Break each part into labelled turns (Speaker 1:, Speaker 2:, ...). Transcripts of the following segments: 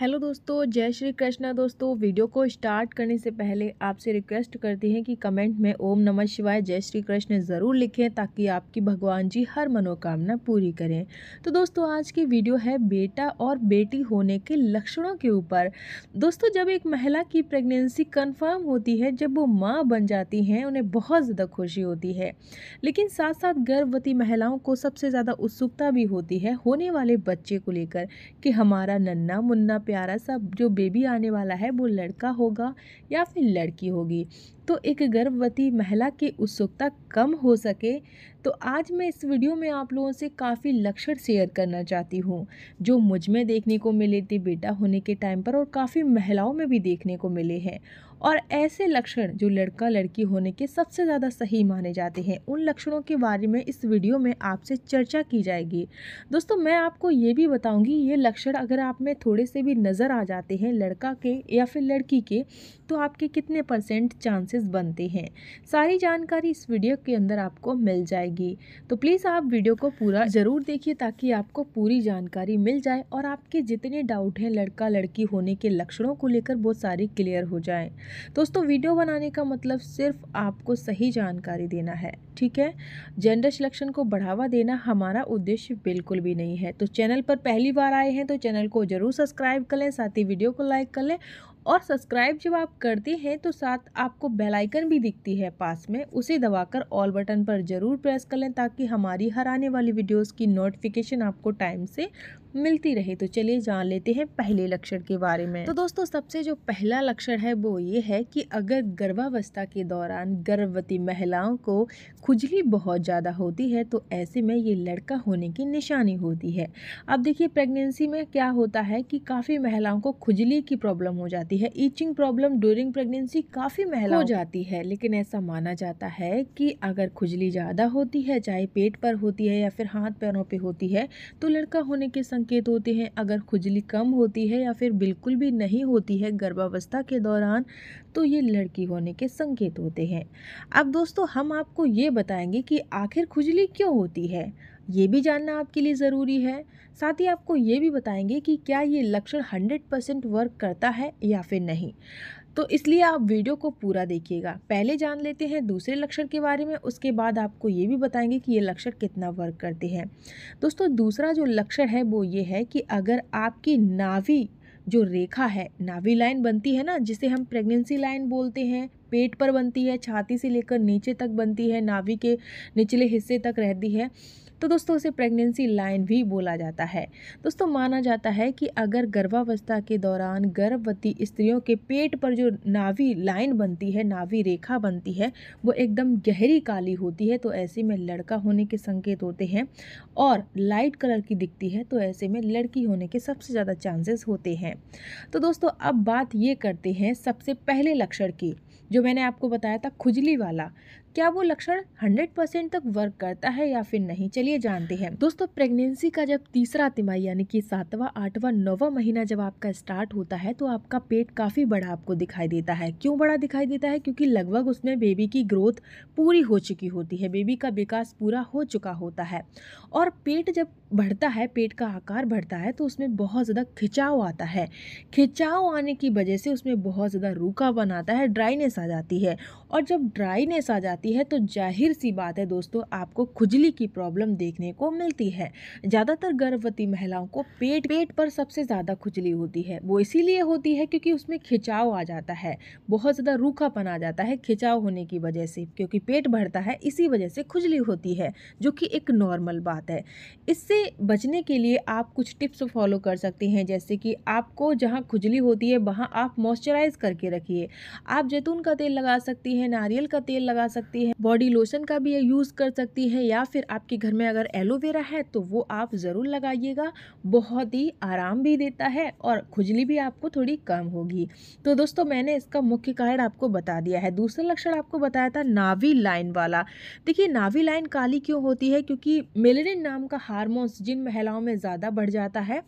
Speaker 1: hello दोस्तों जय श्री कृष्णा दोस्तों वीडियो को स्टार्ट करने से पहले आपसे रिक्वेस्ट करती हैं कि कमेंट में ओम नमः शिवाय जय श्री कृष्ण ज़रूर लिखें ताकि आपकी भगवान जी हर मनोकामना पूरी करें तो दोस्तों आज की वीडियो है बेटा और बेटी होने के लक्षणों के ऊपर दोस्तों जब एक महिला की प्रेगनेंसी कन्फर्म होती है जब वो माँ बन जाती हैं उन्हें बहुत ज़्यादा खुशी होती है लेकिन साथ साथ गर्भवती महिलाओं को सबसे ज़्यादा उत्सुकता भी होती है होने वाले बच्चे को लेकर कि हमारा नन्ना मुन्ना प्यारा सा जो बेबी आने वाला है वो लड़का होगा या फिर लड़की होगी तो एक गर्भवती महिला की उत्सुकता कम हो सके तो आज मैं इस वीडियो में आप लोगों से काफ़ी लक्षण शेयर करना चाहती हूँ जो मुझ में देखने को मिले थे बेटा होने के टाइम पर और काफ़ी महिलाओं में भी देखने को मिले हैं और ऐसे लक्षण जो लड़का लड़की होने के सबसे ज़्यादा सही माने जाते हैं उन लक्षणों के बारे में इस वीडियो में आपसे चर्चा की जाएगी दोस्तों मैं आपको ये भी बताऊँगी ये लक्षण अगर आप में थोड़े से भी नज़र आ जाते हैं लड़का के या फिर लड़की के तो आपके कितने परसेंट चांसेस बनते हैं सारी जानकारी इस वीडियो के अंदर आपको मिल जाएगी तो प्लीज़ आप वीडियो को पूरा ज़रूर देखिए ताकि आपको पूरी जानकारी मिल जाए और आपके जितने डाउट हैं लड़का लड़की होने के लक्षणों को लेकर वो सारी क्लियर हो जाएँ दोस्तों वीडियो बनाने का मतलब सिर्फ आपको सही जानकारी देना है ठीक है जेंडर सिलेक्शन को बढ़ावा देना हमारा उद्देश्य बिल्कुल भी नहीं है तो चैनल पर पहली बार आए हैं तो चैनल को ज़रूर सब्सक्राइब कर लें साथ ही वीडियो को लाइक कर लें और सब्सक्राइब जब आप करते हैं तो साथ आपको बेल आइकन भी दिखती है पास में उसे दबाकर ऑल बटन पर ज़रूर प्रेस कर लें ताकि हमारी हर आने वाली वीडियोस की नोटिफिकेशन आपको टाइम से मिलती रहे तो चलिए जान लेते हैं पहले लक्षण के बारे में तो दोस्तों सबसे जो पहला लक्षण है वो ये है कि अगर गर्भावस्था के दौरान गर्भवती महिलाओं को खुजली बहुत ज़्यादा होती है तो ऐसे में ये लड़का होने की निशानी होती है अब देखिए प्रेगनेंसी में क्या होता है कि काफ़ी महिलाओं को खुजली की प्रॉब्लम हो जाती है जाती है ईचिंग प्रॉब्लम ड्यूरिंग प्रेगनेंसी काफ़ी महिला हो जाती है लेकिन ऐसा माना जाता है कि अगर खुजली ज़्यादा होती है चाहे पेट पर होती है या फिर हाथ पैरों पे होती है तो लड़का होने के संकेत होते हैं अगर खुजली कम होती है या फिर बिल्कुल भी नहीं होती है गर्भावस्था के दौरान तो ये लड़की होने के संकेत होते हैं अब दोस्तों हम आपको ये बताएंगे कि आखिर खुजली क्यों होती है ये भी जानना आपके लिए ज़रूरी है साथ ही आपको ये भी बताएंगे कि क्या ये लक्षण 100 परसेंट वर्क करता है या फिर नहीं तो इसलिए आप वीडियो को पूरा देखिएगा पहले जान लेते हैं दूसरे लक्षण के बारे में उसके बाद आपको ये भी बताएंगे कि ये लक्षण कितना वर्क करते हैं दोस्तों दूसरा जो लक्षण है वो ये है कि अगर आपकी नावी जो रेखा है नावी लाइन बनती है ना जिसे हम प्रेगनेंसी लाइन बोलते हैं पेट पर बनती है छाती से लेकर नीचे तक बनती है नावी के निचले हिस्से तक रहती है तो दोस्तों उसे प्रेगनेंसी लाइन भी बोला जाता है दोस्तों माना जाता है कि अगर गर्भावस्था के दौरान गर्भवती स्त्रियों के पेट पर जो नावी लाइन बनती है नावी रेखा बनती है वो एकदम गहरी काली होती है तो ऐसे में लड़का होने के संकेत होते हैं और लाइट कलर की दिखती है तो ऐसे में लड़की होने के सबसे ज़्यादा चांसेस होते हैं तो दोस्तों अब बात ये करते हैं सबसे पहले लक्षण की जो मैंने आपको बताया था खुजली वाला क्या वो लक्षण 100 परसेंट तक वर्क करता है या फिर नहीं चलिए जानते हैं दोस्तों प्रेगनेंसी का जब तीसरा तिमाही यानी कि सातवां आठवां नौवां महीना जब आपका स्टार्ट होता है तो आपका पेट काफ़ी बड़ा आपको दिखाई देता है क्यों बड़ा दिखाई देता है क्योंकि लगभग उसमें बेबी की ग्रोथ पूरी हो चुकी होती है बेबी का विकास पूरा हो चुका होता है और पेट जब बढ़ता है पेट का आकार बढ़ता है तो उसमें बहुत ज़्यादा खिंचाव आता है खिंचाव आने की वजह से उसमें बहुत ज़्यादा रूखापन आता है ड्राइनेस आ जाती है और जब ड्राइनेस आ जाती है तो जाहिर सी बात है दोस्तों आपको खुजली की प्रॉब्लम देखने को मिलती है ज़्यादातर गर्भवती महिलाओं को पेट पेट पर सबसे ज़्यादा खुजली होती है वो इसीलिए होती है क्योंकि उसमें खिंचाव आ जाता है बहुत ज़्यादा रूखापन आ जाता है खिंचाव होने की वजह से क्योंकि पेट भरता है इसी वजह से खुजली होती है जो कि एक नॉर्मल बात है इससे बचने के लिए आप कुछ टिप्स फॉलो कर सकते हैं जैसे कि आपको जहाँ खुजली होती है वहाँ आप मॉइस्चराइज़ करके रखिए आप जैतून का तेल लगा सकती हैं है नारियल का तेल लगा सकती है बॉडी लोशन का भी यूज कर सकती है या फिर आपके घर में अगर एलोवेरा है तो वो आप ज़रूर लगाइएगा बहुत ही आराम भी देता है और खुजली भी आपको थोड़ी कम होगी तो दोस्तों मैंने इसका मुख्य कारण आपको बता दिया है दूसरा लक्षण आपको बताया था नावी लाइन वाला देखिए नावी लाइन काली क्यों होती है क्योंकि मेलेनिन नाम का हार्मोन्स जिन महिलाओं में ज़्यादा बढ़ जाता है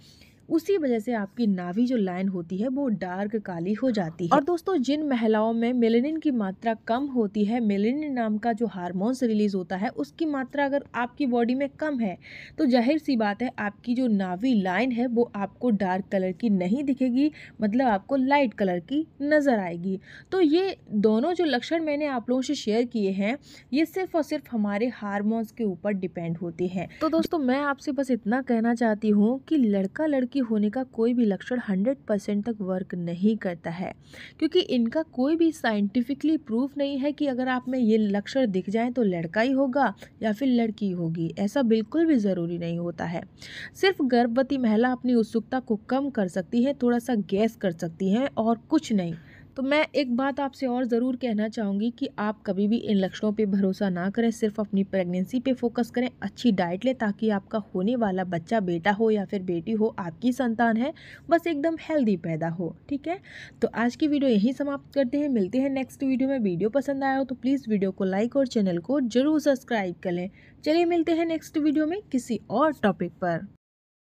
Speaker 1: उसी वजह से आपकी नावी जो लाइन होती है वो डार्क काली हो जाती है और दोस्तों जिन महिलाओं में मेलेनिन की मात्रा कम होती है मेलेनिन नाम का जो हार्मोन्स रिलीज होता है उसकी मात्रा अगर आपकी बॉडी में कम है तो जाहिर सी बात है आपकी जो नावी लाइन है वो आपको डार्क कलर की नहीं दिखेगी मतलब आपको लाइट कलर की नज़र आएगी तो ये दोनों जो लक्षण मैंने आप लोगों से शेयर किए हैं ये सिर्फ और सिर्फ हमारे हारमोन्स के ऊपर डिपेंड होते हैं तो दोस्तों मैं आपसे बस इतना कहना चाहती हूँ कि लड़का लड़की की होने का कोई भी लक्षण हंड्रेड परसेंट तक वर्क नहीं करता है क्योंकि इनका कोई भी साइंटिफिकली प्रूफ नहीं है कि अगर आप में ये लक्षण दिख जाए तो लड़का ही होगा या फिर लड़की होगी ऐसा बिल्कुल भी ज़रूरी नहीं होता है सिर्फ गर्भवती महिला अपनी उत्सुकता को कम कर सकती है थोड़ा सा गैस कर सकती हैं और कुछ नहीं तो मैं एक बात आपसे और ज़रूर कहना चाहूँगी कि आप कभी भी इन लक्षणों पर भरोसा ना करें सिर्फ अपनी प्रेगनेंसी पे फोकस करें अच्छी डाइट लें ताकि आपका होने वाला बच्चा बेटा हो या फिर बेटी हो आपकी संतान है बस एकदम हेल्दी पैदा हो ठीक है तो आज की वीडियो यहीं समाप्त करते हैं मिलते हैं नेक्स्ट वीडियो में वीडियो पसंद आया हो तो प्लीज़ वीडियो को लाइक और चैनल को जरूर सब्सक्राइब करें चलिए मिलते हैं नेक्स्ट वीडियो में किसी और टॉपिक पर